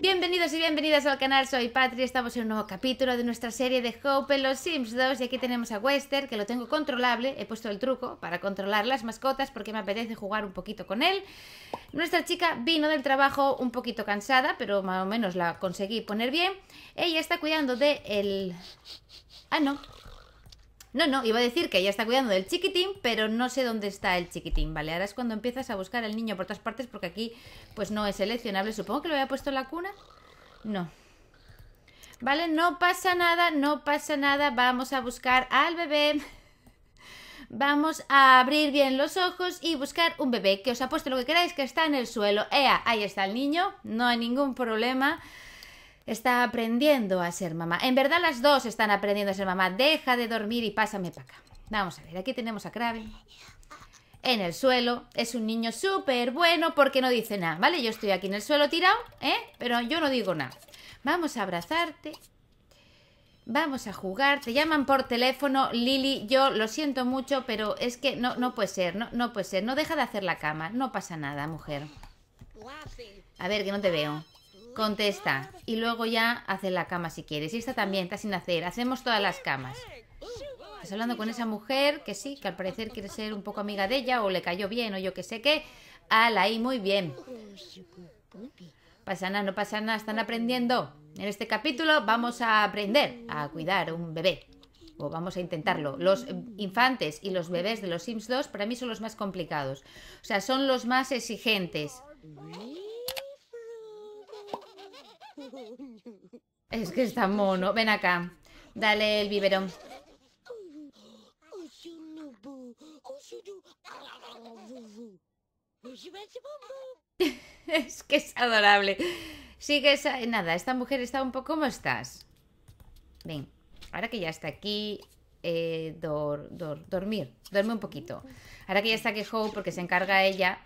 Bienvenidos y bienvenidas al canal, soy Patri, estamos en un nuevo capítulo de nuestra serie de Hope en los Sims 2 y aquí tenemos a Wester, que lo tengo controlable, he puesto el truco para controlar las mascotas porque me apetece jugar un poquito con él. Nuestra chica vino del trabajo un poquito cansada, pero más o menos la conseguí poner bien. Ella está cuidando de el... Ah, no, no, no, iba a decir que ella está cuidando del chiquitín, pero no sé dónde está el chiquitín, ¿vale? Ahora es cuando empiezas a buscar al niño por todas partes porque aquí pues no es seleccionable. Supongo que lo había puesto en la cuna. No. Vale, no pasa nada, no pasa nada. Vamos a buscar al bebé. Vamos a abrir bien los ojos y buscar un bebé que os apuesto lo que queráis que está en el suelo. ¡Ea! Ahí está el niño, no hay ningún problema está aprendiendo a ser mamá. En verdad las dos están aprendiendo a ser mamá. Deja de dormir y pásame para acá. Vamos a ver, aquí tenemos a Kraven en el suelo. Es un niño súper bueno porque no dice nada, ¿vale? Yo estoy aquí en el suelo tirado, ¿eh? Pero yo no digo nada. Vamos a abrazarte. Vamos a jugar. Te llaman por teléfono, Lili. Yo lo siento mucho, pero es que no, no puede ser, no, no puede ser. No deja de hacer la cama. No pasa nada, mujer. A ver, que no te veo. Contesta. Y luego ya hace la cama si quieres. Y esta también está sin hacer. Hacemos todas las camas. Estás hablando con esa mujer que sí, que al parecer quiere ser un poco amiga de ella o le cayó bien o yo que sé qué. la y muy bien. Pasa nada, no pasa nada, están aprendiendo. En este capítulo vamos a aprender a cuidar un bebé. O vamos a intentarlo. Los infantes y los bebés de los Sims 2 para mí son los más complicados. O sea, son los más exigentes. Es que está mono. Ven acá. Dale el biberón. es que es adorable. Sigue esa, eh, Nada, esta mujer está un poco... ¿Cómo estás? Ven, ahora que ya está aquí... Eh, dormir, duerme un poquito. Ahora que ya está aquí porque se encarga ella...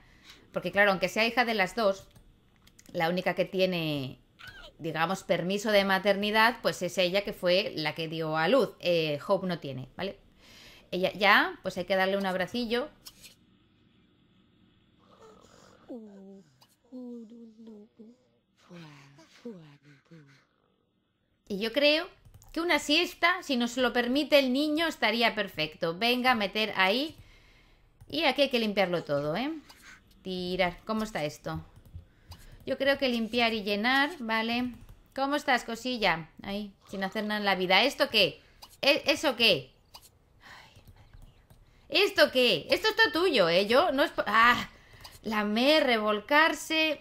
Porque claro, aunque sea hija de las dos, la única que tiene digamos, permiso de maternidad, pues es ella que fue la que dio a luz. Eh, Hope no tiene, ¿vale? Ella ya, pues hay que darle un abracillo. Y yo creo que una siesta, si nos lo permite el niño, estaría perfecto. Venga, a meter ahí. Y aquí hay que limpiarlo todo, ¿eh? Tirar. ¿Cómo está esto? Yo creo que limpiar y llenar, ¿vale? ¿Cómo estás, cosilla? Ahí, sin hacer nada en la vida. ¿Esto qué? ¿E, ¿Eso qué? ¿Esto qué? Esto es todo tuyo, ¿eh? Yo no es... ¡Ah! lamé, revolcarse...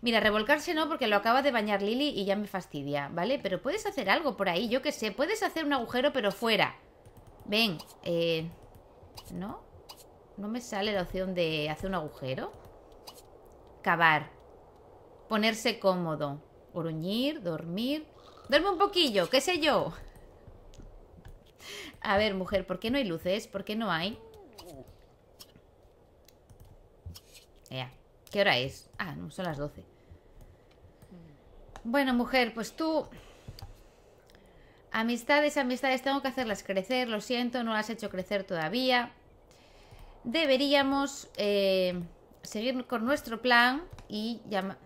Mira, revolcarse no, porque lo acaba de bañar Lili y ya me fastidia, ¿vale? Pero puedes hacer algo por ahí, yo qué sé. Puedes hacer un agujero, pero fuera. Ven, eh... ¿No? No me sale la opción de hacer un agujero cavar, ponerse cómodo, gruñir, dormir, duerme un poquillo, qué sé yo. A ver, mujer, ¿por qué no hay luces? ¿Por qué no hay? Ya, ¿qué hora es? Ah, son las 12. Bueno, mujer, pues tú... Amistades, amistades, tengo que hacerlas crecer, lo siento, no las has hecho crecer todavía. Deberíamos... Eh seguir con nuestro plan y llamar...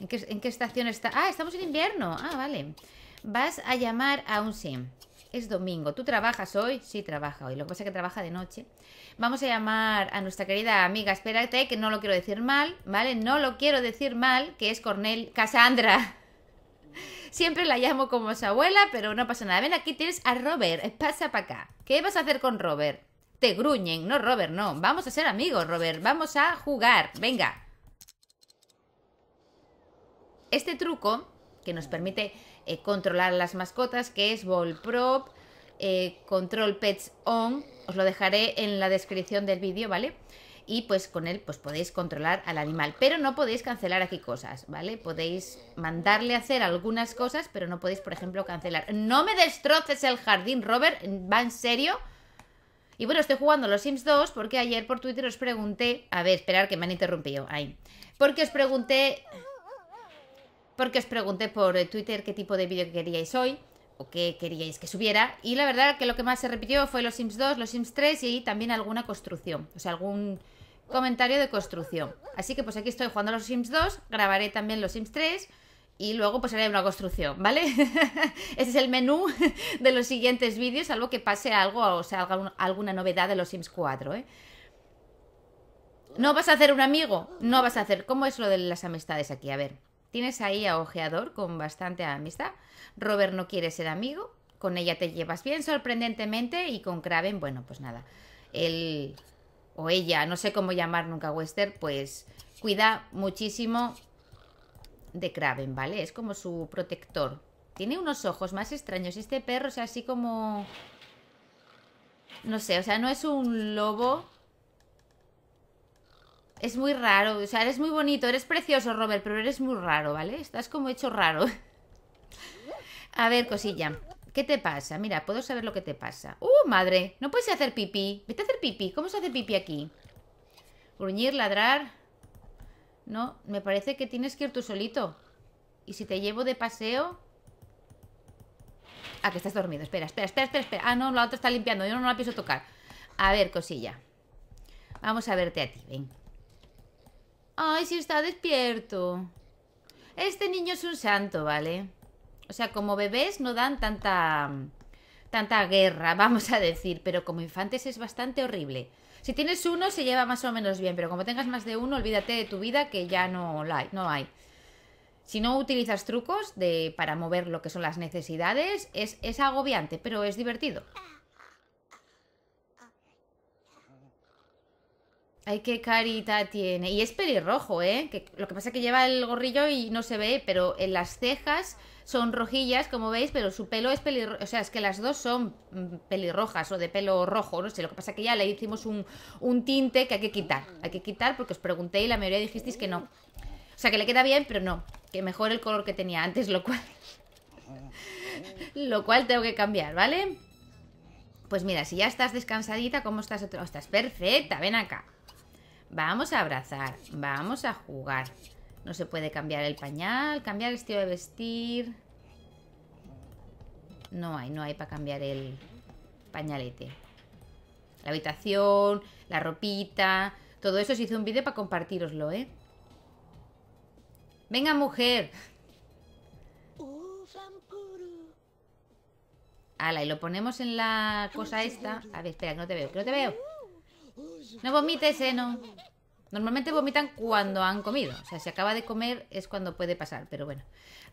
¿En qué, estación está? Ah, estamos en invierno. Ah, vale. Vas a llamar a un sim. Es domingo. ¿Tú trabajas hoy? Sí, trabaja hoy. Lo que pasa es que trabaja de noche. Vamos a llamar a nuestra querida amiga. Espérate, que no lo quiero decir mal, ¿vale? No lo quiero decir mal, que es Cornel ¡Casandra! Siempre la llamo como su abuela, pero no pasa nada. Ven, aquí tienes a Robert. Pasa para acá. ¿Qué vas a hacer con Robert? te gruñen. No, Robert, no. Vamos a ser amigos, Robert. Vamos a jugar. Venga. Este truco que nos permite eh, controlar las mascotas, que es Ball Prop, eh, Control Pets On, os lo dejaré en la descripción del vídeo, ¿vale? Y pues con él pues podéis controlar al animal, pero no podéis cancelar aquí cosas, ¿vale? Podéis mandarle a hacer algunas cosas, pero no podéis, por ejemplo, cancelar. No me destroces el jardín, Robert, va en serio. Y bueno, estoy jugando los Sims 2 porque ayer por Twitter os pregunté. A ver, esperar que me han interrumpido. Ahí. Porque os pregunté. Porque os pregunté por eh, Twitter qué tipo de vídeo queríais hoy o qué queríais que subiera. Y la verdad que lo que más se repitió fue los Sims 2, los Sims 3 y también alguna construcción. O sea, algún comentario de construcción. Así que pues aquí estoy jugando los Sims 2, grabaré también los Sims 3 y luego pues haré una construcción, ¿vale? Ese es el menú de los siguientes vídeos, salvo que pase algo o sea, alguna novedad de los Sims 4, ¿eh? No vas a hacer un amigo, no vas a hacer... ¿Cómo es lo de las amistades aquí? A ver, tienes ahí a Ojeador con bastante amistad, Robert no quiere ser amigo, con ella te llevas bien sorprendentemente y con Kraven, bueno, pues nada, él o ella, no sé cómo llamar nunca a Wester, pues cuida muchísimo de Kraven, ¿vale? Es como su protector. Tiene unos ojos más extraños. Este perro o es sea, así como... No sé, o sea, no es un lobo. Es muy raro, o sea, eres muy bonito, eres precioso, Robert, pero eres muy raro, ¿vale? Estás como hecho raro. A ver, cosilla, ¿qué te pasa? Mira, puedo saber lo que te pasa. ¡Uh, madre! No puedes hacer pipí. Vete a hacer pipí. ¿Cómo se hace pipí aquí? Gruñir, ladrar, no, me parece que tienes que ir tú solito. Y si te llevo de paseo... Ah, que estás dormido. Espera, espera, espera, espera, Ah, no, la otra está limpiando. Yo no la pienso tocar. A ver, cosilla. Vamos a verte a ti, ven. Ay, si está despierto. Este niño es un santo, ¿vale? O sea, como bebés no dan tanta tanta guerra, vamos a decir, pero como infantes es bastante horrible. Si tienes uno se lleva más o menos bien, pero como tengas más de uno, olvídate de tu vida que ya no, la hay, no hay. Si no utilizas trucos de, para mover lo que son las necesidades, es, es agobiante, pero es divertido. Ay, qué carita tiene. Y es pelirrojo, ¿eh? lo que pasa es que lleva el gorrillo y no se ve, pero en eh, las cejas son rojillas, como veis, pero su pelo es pelirrojo. O sea, es que las dos son mm, pelirrojas o de pelo rojo, no sé. Lo que pasa es que ya le hicimos un, tinte que hay que quitar. Hay que quitar porque os pregunté y la mayoría dijisteis que no. O sea, que le queda bien, pero no. Que mejor el color que tenía antes, lo cual... lo cual tengo que cambiar, ¿vale? Pues mira, si ya estás descansadita, ¿cómo estás? Estás perfecta, ven acá. Vamos a abrazar, vamos a jugar. No se puede cambiar el pañal, cambiar el estilo de vestir. No hay, no hay para cambiar el pañalete. La habitación, la ropita, todo eso se hizo un vídeo para compartiroslo, ¿eh? Venga, mujer. Ala, y lo ponemos en la cosa esta. A ver, espera, que no te veo, que no te veo. No vomites, eh, no. Normalmente vomitan cuando han comido. O sea, si acaba de comer es cuando puede pasar, pero bueno.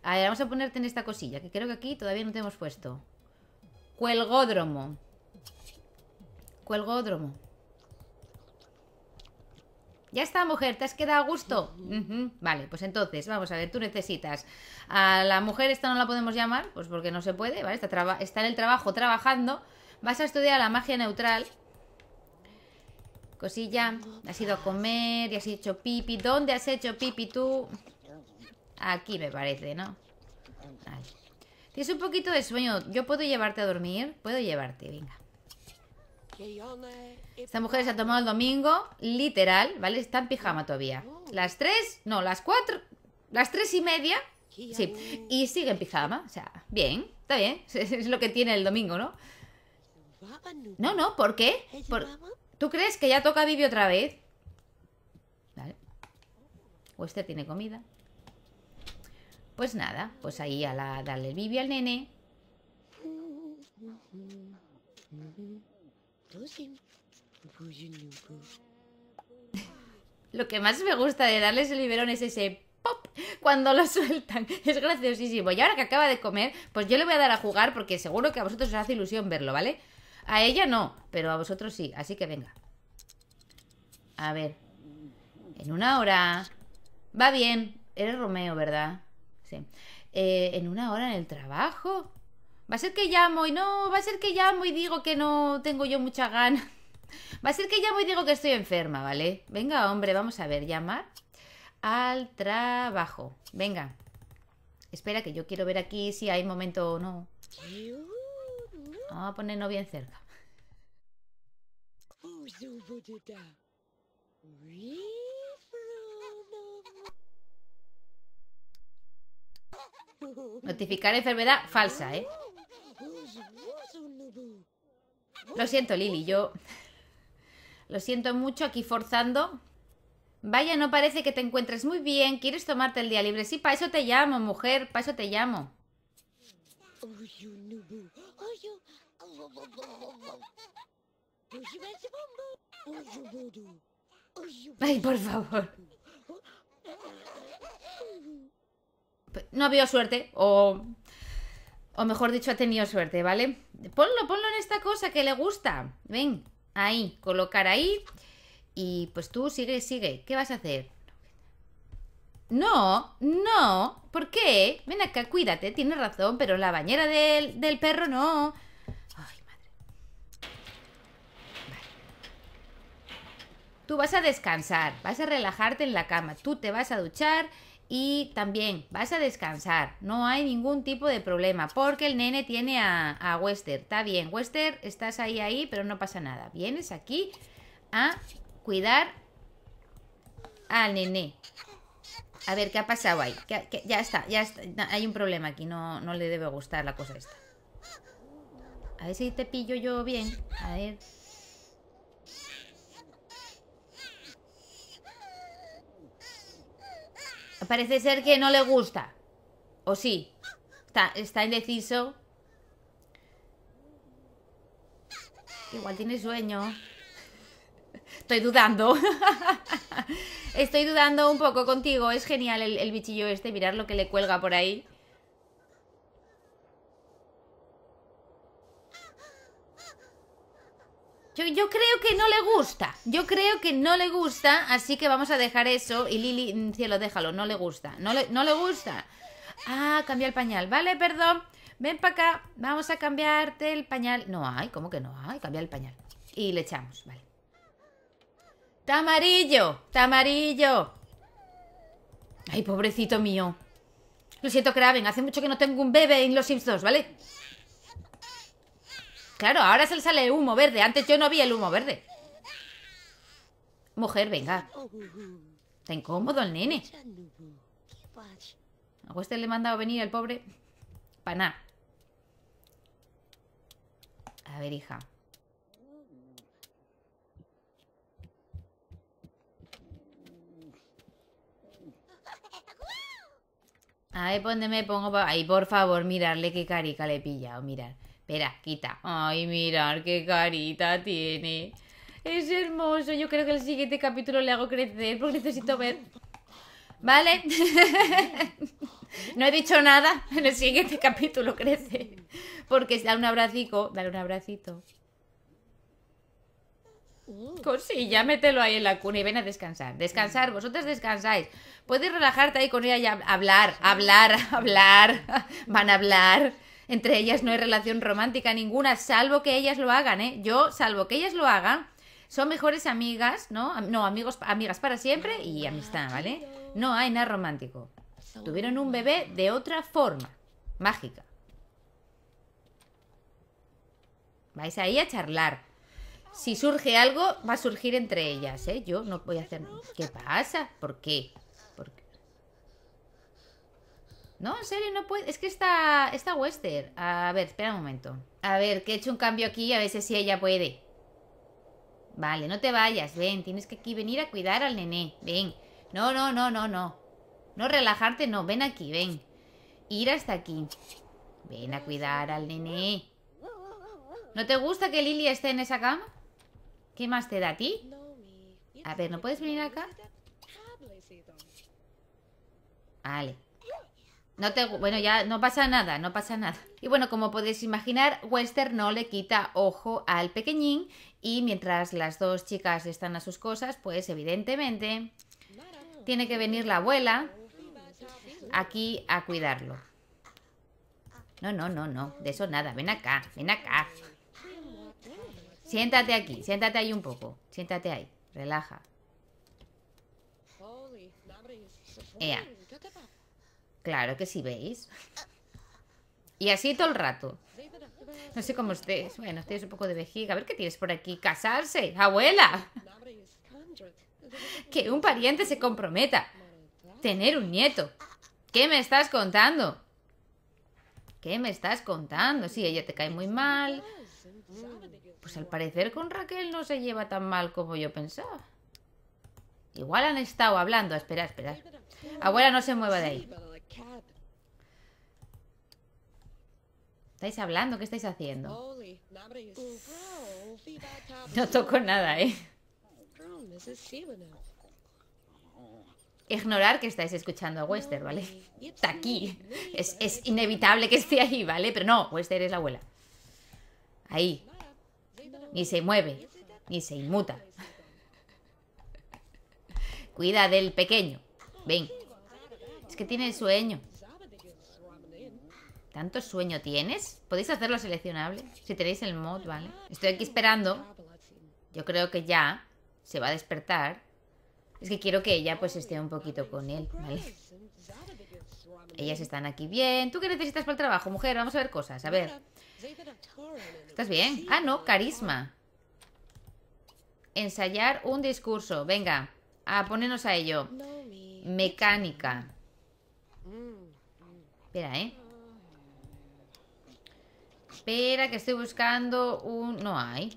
A ver, vamos a ponerte en esta cosilla, que creo que aquí todavía no te hemos puesto. Cuelgódromo. Cuelgódromo. Ya está, mujer, te has quedado a gusto. Vale, pues entonces, vamos a ver, tú necesitas. A la mujer esta no la podemos llamar, pues porque no se puede, ¿vale? está en el trabajo trabajando. Vas a estudiar la magia neutral, Cosilla, has ido a comer y has hecho pipi. ¿Dónde has hecho pipi tú? Aquí me parece, ¿no? Tienes un poquito de sueño. ¿Yo puedo llevarte a dormir? Puedo llevarte, venga. Esta mujer se ha tomado el domingo, literal, ¿vale? Está en pijama todavía. Las tres, no, las cuatro, las tres y media. Sí, y sigue en pijama, o sea, bien, está bien. Es lo que tiene el domingo, ¿no? No, no, ¿por qué? ¿Por, ¿Tú crees que ya toca Vivi otra vez? Vale. O este tiene comida. Pues nada, pues ahí a la, darle el Vivi al nene. Lo que más me gusta de darles el biberón es ese pop cuando lo sueltan. Es graciosísimo. Y ahora que acaba de comer, pues yo le voy a dar a jugar porque seguro que a vosotros os hace ilusión verlo, ¿vale? A ella no, pero a vosotros sí. Así que venga. A ver. En una hora. Va bien. Eres Romeo, ¿verdad? Sí. Eh, en una hora en el trabajo. Va a ser que llamo y no, va a ser que llamo y digo que no tengo yo mucha gana. Va a ser que llamo y digo que estoy enferma, ¿vale? Venga, hombre, vamos a ver, llamar al trabajo. Venga. Espera, que yo quiero ver aquí si hay momento o no. Vamos a ponernos bien cerca. Notificar enfermedad falsa, ¿eh? Lo siento, Lili, yo... Lo siento mucho aquí forzando. Vaya, no parece que te encuentres muy bien. ¿Quieres tomarte el día libre? Sí, para eso te llamo, mujer, para eso te llamo. Ay, por favor. No ha habido suerte. O. O mejor dicho, ha tenido suerte, ¿vale? Ponlo, ponlo en esta cosa que le gusta. Ven, ahí, colocar ahí. Y pues tú sigue, sigue. ¿Qué vas a hacer? No, no. ¿Por qué? Ven acá, cuídate, tienes razón, pero la bañera del, del perro no. Tú vas a descansar, vas a relajarte en la cama, tú te vas a duchar y también vas a descansar. No hay ningún tipo de problema porque el nene tiene a, a Wester. Está bien, Wester, estás ahí, ahí, pero no pasa nada. Vienes aquí a cuidar al nene. A ver, ¿qué ha pasado ahí? ya está, ya está. hay un problema aquí, no, no le debe gustar la cosa esta. A ver si te pillo yo bien. A ver. Parece ser que no le gusta. ¿O sí? Está, indeciso. Igual tiene sueño. Estoy dudando. Estoy dudando un poco contigo. Es genial el, el bichillo este. Mirar lo que le cuelga por ahí. Yo, creo que no le gusta. Yo creo que no le gusta, así que vamos a dejar eso. Y Lili, mm, cielo, déjalo, no le gusta. No le, no le gusta. Ah, cambia el pañal. Vale, perdón. Ven para acá, vamos a cambiarte el pañal. No hay, ¿cómo que no hay? Cambia el pañal. Y le echamos, vale. Tamarillo, tamarillo. Ay, pobrecito mío. Lo siento, craven. hace mucho que no tengo un bebé en los Sims 2, ¿vale? Claro, ahora se le sale humo verde. Antes yo no vi el humo verde. Mujer, venga. Está incómodo el nene. A usted le he mandado venir al pobre. Paná. A ver, hija. ay ver, me pongo? Ay, por favor, mirarle qué carica le he pillado, Mirad Espera, quita. Ay, mirar qué carita tiene. Es hermoso. Yo creo que el siguiente capítulo le hago crecer porque necesito ver. Vale. no he dicho nada. En el siguiente capítulo crece. Porque dale un abracito. Dale un abracito. Mm. Cosilla, mételo ahí en la cuna y ven a descansar. Descansar, mm. vosotras descansáis. Puedes relajarte ahí con ella y hablar, hablar, hablar. Van a hablar. Entre ellas no hay relación romántica ninguna, salvo que ellas lo hagan, ¿eh? Yo, salvo que ellas lo hagan, son mejores amigas, ¿no? No, amigos, amigas para siempre y amistad, ¿vale? No hay nada romántico. Tuvieron un bebé de otra forma, mágica. Vais ahí a charlar. Si surge algo, va a surgir entre ellas, ¿eh? Yo no voy a hacer... ¿Qué pasa? ¿Por qué? No, en serio, no puede. Es que está, está Wester. A ver, espera un momento. A ver, que he hecho un cambio aquí, a ver si ella puede. Vale, no te vayas, ven. Tienes que venir a cuidar al nené. Ven. No, no, no, no, no. No relajarte, no. Ven aquí, ven. Ir hasta aquí. Ven a cuidar al nené. ¿No te gusta que Lilia esté en esa cama? ¿Qué más te da a ti? A ver, ¿no puedes venir acá? Vale bueno, ya no pasa nada, no pasa nada. Y bueno, como podéis imaginar, Wester no le quita ojo al pequeñín y mientras las dos chicas están a sus cosas, pues evidentemente tiene que venir la abuela aquí a cuidarlo. No, no, no, no, de eso nada, ven acá, ven acá. Siéntate aquí, siéntate ahí un poco, siéntate ahí, relaja. Ea, Claro que sí, ¿veis? Y así todo el rato. No sé cómo estés. Bueno, estés un poco de vejiga. A ver qué tienes por aquí. ¡Casarse! ¡Abuela! Que un pariente se comprometa. Tener un nieto. ¿Qué me estás contando? ¿Qué me estás contando? Sí, ella te cae muy mal. Pues al parecer con Raquel no se lleva tan mal como yo pensaba. Igual han estado hablando. Espera, espera. Abuela, no se mueva de ahí. ¿Estáis hablando? ¿Qué estáis haciendo? No toco nada, ¿eh? Ignorar que estáis escuchando a Wester, ¿vale? Está aquí. Es, inevitable que esté ahí, ¿vale? Pero no, Wester es la abuela. Ahí. Ni se mueve, ni se inmuta. Cuida del pequeño. Ven. Es que tiene sueño. ¿Tanto sueño tienes? ¿Podéis hacerlo seleccionable? Si tenéis el mod, ¿vale? Estoy aquí esperando. Yo creo que ya se va a despertar. Es que quiero que ella pues esté un poquito con él, ¿vale? Ellas están aquí bien. ¿Tú qué necesitas para el trabajo, mujer? Vamos a ver cosas, a ver. ¿Estás bien? Ah, no, carisma. Ensayar un discurso. Venga, a ponernos a ello. Mecánica. Espera, ¿eh? Espera, que estoy buscando un... No hay.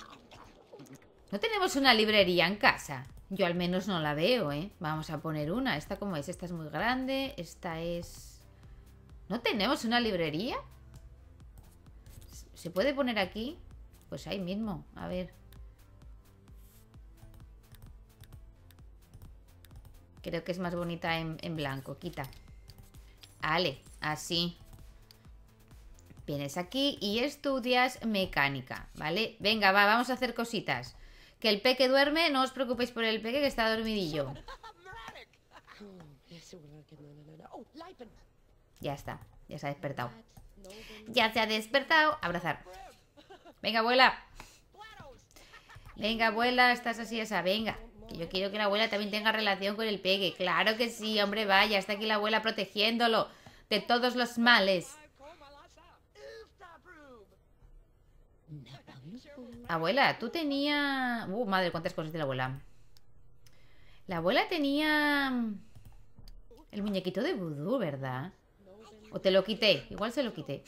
No tenemos una librería en casa. Yo al menos no la veo, ¿eh? Vamos a poner una. ¿Esta cómo es? Esta es muy grande. Esta es... ¿No tenemos una librería? ¿Se puede poner aquí? Pues ahí mismo. A ver. Creo que es más bonita en, en blanco. Quita. Ale, así. Vienes aquí y estudias mecánica, ¿vale? Venga, va, vamos a hacer cositas. Que el peque duerme, no os preocupéis por el peque que está dormidillo. Ya está, ya se ha despertado. Ya se ha despertado. Abrazar. Venga, abuela. Venga, abuela, estás así esa. Venga. Que yo quiero que la abuela también tenga relación con el peque Claro que sí, hombre, vaya. Está aquí la abuela protegiéndolo de todos los males. Abuela, tú tenías... Uh, madre, cuántas cosas de la abuela. La abuela tenía... Mm, el muñequito de vudú, ¿verdad? O te lo quité. Igual se lo quité.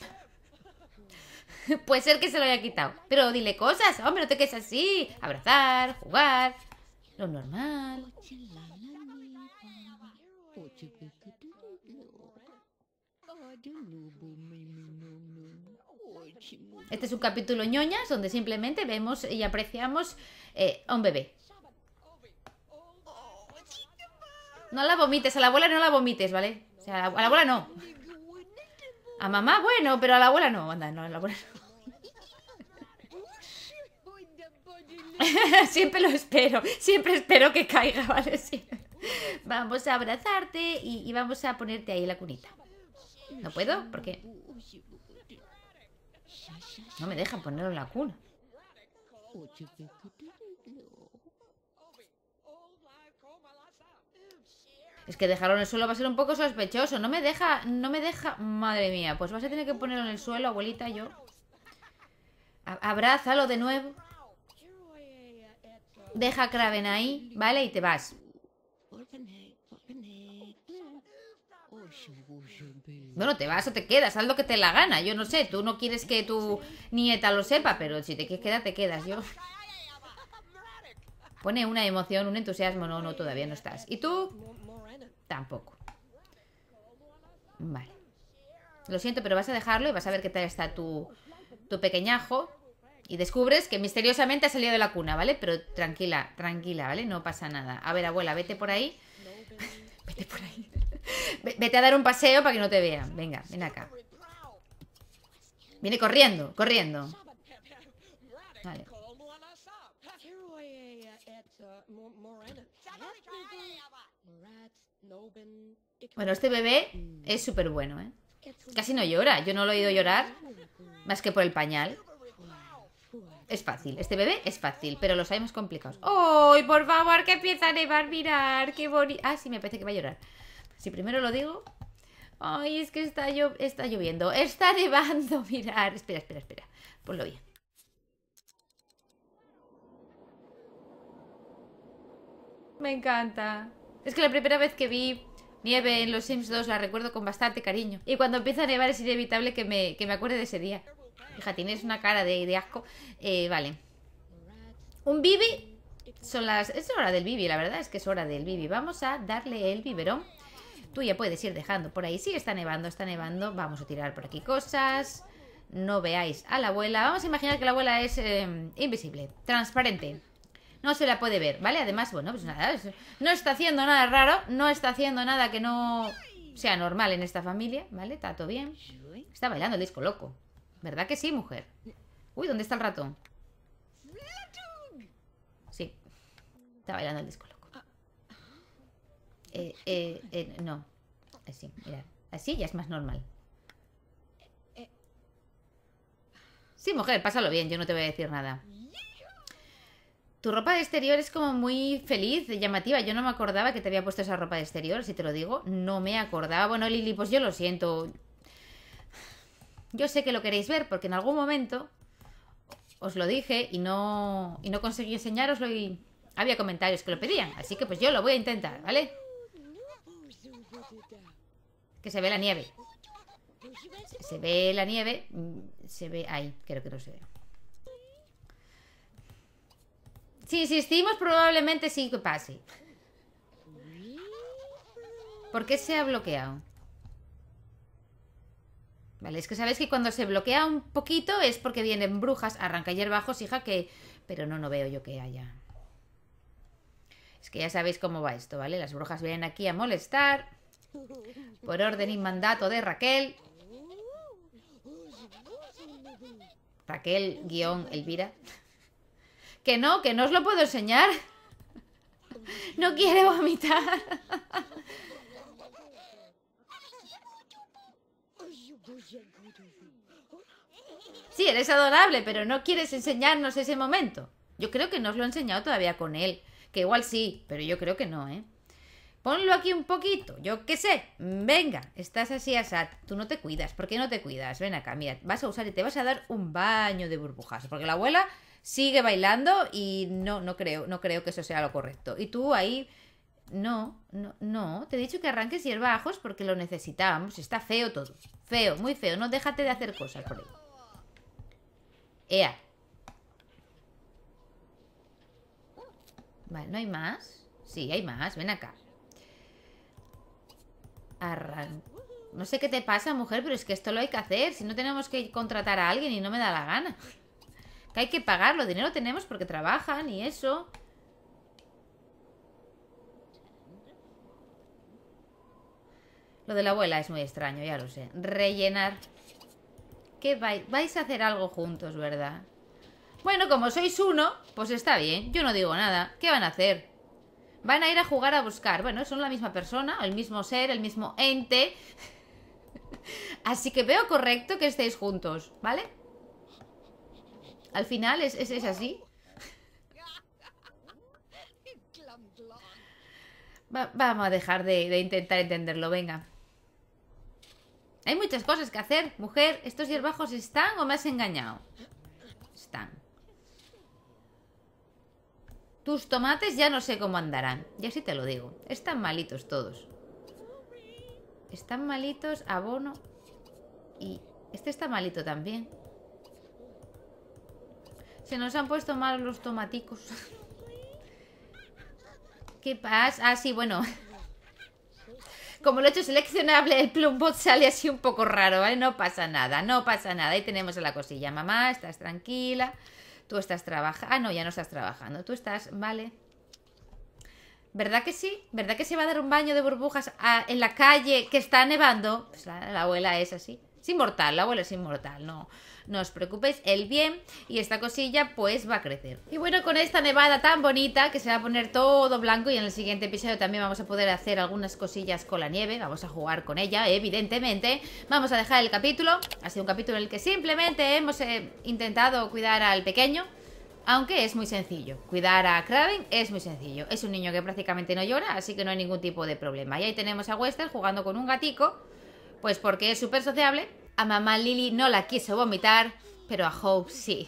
Puede ser que se lo haya quitado. Pero dile cosas. Hombre, no te quedes así. Abrazar, jugar. Lo normal. Oh, este es un capítulo ñoñas donde simplemente vemos y apreciamos eh, a un bebé. No la vomites, a la abuela no la vomites, ¿vale? O sea, a la, abuela no. A mamá, bueno, pero a la abuela no. Anda, no, a la abuela siempre lo espero, siempre espero que caiga, ¿vale? Vamos a abrazarte y, y vamos a ponerte ahí la cunita. ¿No puedo? ¿Por qué? No me deja ponerlo en la cuna. Es que dejarlo en el suelo va a ser un poco sospechoso. No me deja, no me deja... Madre mía, pues vas a tener que ponerlo en el suelo, abuelita, yo. Abrázalo de nuevo. Deja a Kraven ahí, ¿vale? Y te vas bueno, te vas o te quedas, haz lo que te la gana. Yo no sé, tú no quieres que tu nieta lo sepa, pero si te quieres quedar, te quedas. Yo. Pone una emoción, un entusiasmo. No, no, todavía no estás. ¿Y tú? Tampoco. Vale. Lo siento, pero vas a dejarlo y vas a ver qué tal está tu, tu pequeñajo. Y descubres que misteriosamente ha salido de la cuna, ¿vale? Pero tranquila, tranquila, ¿vale? No pasa nada. A ver, abuela, vete por ahí. vete por ahí. Vete a dar un paseo para que no te vean. Venga, ven acá. Viene corriendo, corriendo. Vale. Bueno, este bebé es súper bueno, ¿eh? Casi no llora. Yo no lo he oído llorar más que por el pañal. Es fácil, este bebé es fácil, pero los hay más complicados. ¡Oh, por favor, que empieza a nevar! Mirar, qué bonito. Ah, sí, me parece que va a llorar. Si primero lo digo. Ay, es que está, yo está lloviendo. Está nevando, mirar. Espera, espera, espera. Ponlo bien. Me encanta. Es que la primera vez que vi nieve en Los Sims 2 la recuerdo con bastante cariño. Y cuando empieza a nevar es inevitable que me, acuerde de ese día. Hija, tienes una cara de, de asco. Eh, vale. Un bibi. Son las... Es hora del bibi, la verdad es que es hora del bibi. Vamos a darle el biberón Tú ya puedes ir dejando por ahí. Sí, está nevando, está nevando. Vamos a tirar por aquí cosas. No veáis a la abuela. Vamos a imaginar que la abuela es em, invisible, transparente. No se la puede ver, ¿vale? Además, bueno, pues nada, no está haciendo nada raro, no está haciendo nada que no sea normal en esta familia, ¿vale? Está todo bien. Está bailando el disco loco. ¿Verdad que sí, mujer? Uy, ¿dónde está el ratón? Sí, está bailando el disco loco. Eh, eh, eh, no. Así, mira. Así ya es más normal. Sí, mujer, pásalo bien, yo no te voy a decir nada. Tu ropa de exterior es como muy feliz, llamativa. Yo no me acordaba que te había puesto esa ropa de exterior, si te lo digo. No me acordaba. Bueno, Lili, pues yo lo siento. Yo sé que lo queréis ver porque en algún momento os lo dije y no, y no conseguí enseñaroslo y había comentarios que lo pedían. Así que pues yo lo voy a intentar, ¿vale? Que se ve la nieve. Se ve la nieve. Mm, se ve ahí, creo que no se ve. Si insistimos, probablemente sí que pase. ¿Por qué se ha bloqueado? Vale, es que sabéis que cuando se bloquea un poquito es porque vienen brujas, arranca bajos hija que... Pero no, no veo yo que haya. Es que ya sabéis cómo va esto, ¿vale? Las brujas vienen aquí a molestar. Por orden y mandato de Raquel. Raquel guión Elvira. Que no, que no os lo puedo enseñar. No quiere vomitar. Sí, eres adorable, pero no quieres enseñarnos ese momento. Yo creo que no os lo he enseñado todavía con él. Que igual sí, pero yo creo que no, ¿eh? Ponlo aquí un poquito, yo qué sé. Venga, estás así asad Tú no te cuidas. ¿Por qué no te cuidas? Ven acá, mira, vas a usar y te vas a dar un baño de burbujas. Porque la abuela sigue bailando y no, no creo, no creo que eso sea lo correcto. Y tú ahí. No, no, no. Te he dicho que arranques y bajos porque lo necesitábamos. Está feo todo. Feo, muy feo. No déjate de hacer cosas por ahí. Ea. Vale, ¿no hay más? Sí, hay más. Ven acá. No sé qué te pasa, mujer, pero es que esto lo hay que hacer. Si no tenemos que contratar a alguien y no me da la gana. Que hay que pagarlo. Dinero tenemos porque trabajan y eso. Lo de la abuela es muy extraño, ya lo sé. Rellenar. ¿Qué vais? vais? a hacer algo juntos, ¿verdad? Bueno, como sois uno, pues está bien. Yo no digo nada. ¿Qué van a hacer? Van a ir a jugar a buscar. Bueno, son la misma persona, el mismo ser, el mismo ente. Así que veo correcto que estéis juntos, ¿vale? Al final es, es, así. vamos a dejar de, de intentar entenderlo, venga. Hay muchas cosas que hacer, mujer. ¿Estos hierbajos están o me has engañado? Están. Tus tomates ya no sé cómo andarán. Ya sí te lo digo. Están malitos todos. Están malitos, abono. Y este está malito también. Se nos han puesto mal los tomaticos. ¿Qué pasa? Ah, sí, bueno. Como lo he hecho seleccionable, el plumbot sale así un poco raro, ¿vale? ¿eh? No pasa nada, no pasa nada. Ahí tenemos a la cosilla. Mamá, estás tranquila. Tú estás trabajando. Ah, no, ya no estás trabajando. Tú estás, vale. ¿Verdad que sí? ¿Verdad que se va a dar un baño de burbujas ah, en la calle que está nevando? Pues la abuela es así. Es inmortal, la abuela es inmortal, no, no os preocupéis, el bien y esta cosilla pues va a crecer. Y bueno, con esta nevada tan bonita que se va a poner todo blanco y en el siguiente episodio también vamos a poder hacer algunas cosillas con la nieve, vamos a jugar con ella, evidentemente. Vamos a dejar el capítulo, ha sido un capítulo en el que simplemente hemos eh, intentado cuidar al pequeño. Aunque es muy sencillo. Cuidar a Kraven es muy sencillo. Es un niño que prácticamente no llora, así que no hay ningún tipo de problema. Y ahí tenemos a Wester jugando con un gatico pues porque es súper sociable, a mamá Lily no la quiso vomitar, pero a Hope sí.